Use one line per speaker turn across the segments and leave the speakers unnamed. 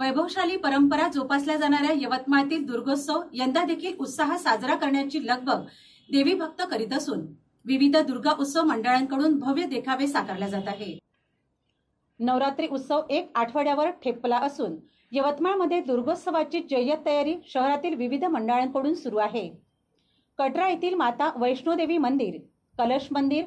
वैभवशाली परंपरा जोपासल्या जाणाऱ्या यवतमाळतील दुर्गोत्सव यंदा देखील उत्साह साजरा करण्याची लगबग देवी भक्त करीत असून विविध दुर्गा उत्सव मंडळांकडून भव्य देखावे साकारले जात आहे नवरात्री उत्सव एक आठवड्यावर ठेपला असून यवतमाळमध्ये दुर्गोत्सवाची जय्यत तयारी शहरातील विविध मंडळांकडून सुरू आहे कटरा येथील माता वैष्णोदेवी मंदिर कलश मंदिर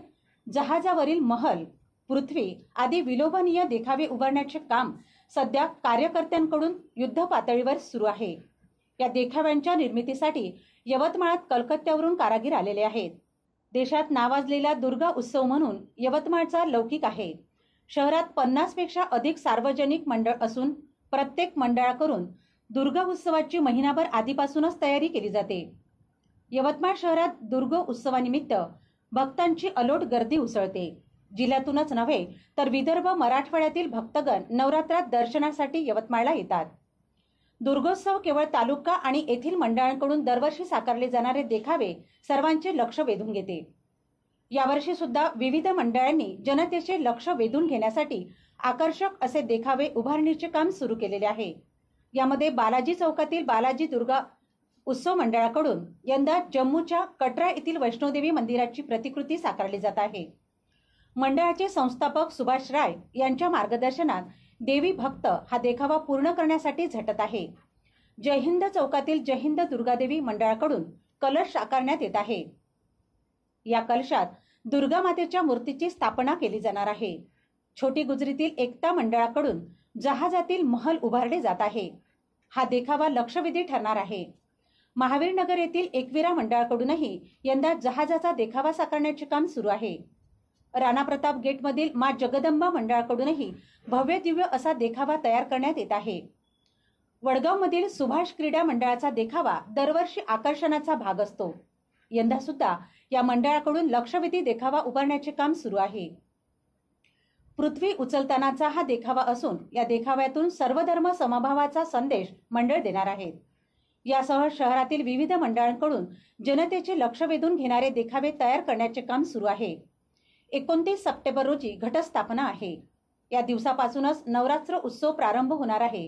जहाजावरील महल पृथ्वी आदी विलोभनीय देखावे उभारण्याचे काम सध्या कार्यकर्त्यांकडून युद्ध पातळीवर सुरू आहे या देखाव्यांच्या निर्मितीसाठी यवतमाळात कलकत्त्यावरून कारागीर आलेले आहेत देशात नावाजलेला दुर्गा उत्सव म्हणून यवतमाळचा लौकिक आहे शहरात पन्नासपेक्षा अधिक सार्वजनिक मंडळ असून प्रत्येक मंडळाकडून दुर्गा उत्सवाची महिनाभर आधीपासूनच तयारी केली जाते यवतमाळ शहरात दुर्ग उत्सवानिमित्त भक्तांची अलोट गर्दी उसळते जिल्ह्यातूनच नव्हे तर विदर्भ मराठवाड्यातील भक्तगण नवरात्रात दर्शनासाठी यवतमाळला येतात दुर्गोत्सव केवळ तालुका आणि येथील मंडळांकडून दरवर्षी साकारले जाणारे देखावे सर्वांचे लक्ष वेधून घेते यावर्षी सुद्धा विविध मंडळांनी जनतेचे लक्ष वेधून घेण्यासाठी आकर्षक असे देखावे उभारणीचे काम सुरू केलेले आहे यामध्ये बालाजी चौकातील बालाजी दुर्गा उत्सव मंडळाकडून यंदा जम्मूच्या कटरा येथील वैष्णोदेवी मंदिराची प्रतिकृती साकारली जात आहे मंडळाचे संस्थापक सुभाष राय यांच्या मार्गदर्शनात देवी भक्त हा देखावा पूर्ण करण्यासाठी झटत आहे जयहिंद चौकातील जयहिंद दुर्गादेवी मंडळाकडून कलश साकारण्यात येत आहे या कलशात दुर्गा मातेच्या मूर्तीची स्थापना केली जाणार आहे छोटी गुजरीतील एकता मंडळाकडून जहाजातील महल उभारले जात आहे हा देखावा लक्षवेधी ठरणार आहे महावीरनगर येथील एकविरा मंडळाकडूनही यंदा जहाजाचा देखावा साकारण्याचे काम सुरू आहे राणा प्रताप गेटमधील मा जगदंबा मंडळाकडूनही भव्य दिव्य असा देखावा तयार करण्यात येत आहे वडगावमधील सुभाष क्रीडा मंडळाचा देखावा दरवर्षी आकर्षणाचा भाग असतो यंदा सुद्धा या मंडळाकडून लक्षवेधी देखावा उभारण्याचे काम सुरू आहे पृथ्वी उचलतानाचा हा देखावा असून या देखाव्यातून सर्वधर्म समभावाचा संदेश मंडळ देणार आहेत यासह शहरातील विविध मंडळांकडून जनतेचे लक्ष वेधून घेणारे देखावे तयार करण्याचे काम सुरू आहे एकोणतीस सप्टेंबर रोजी घटस्थापना आहे या दिवसापासूनच नवरात्र उत्सव प्रारंभ होणार आहे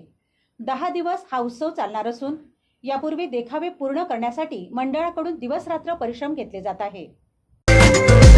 दहा दिवस हा उत्सव चालणार असून यापूर्वी देखावे पूर्ण करण्यासाठी मंडळाकडून दिवसरात्र परिश्रम घेतले जात आहे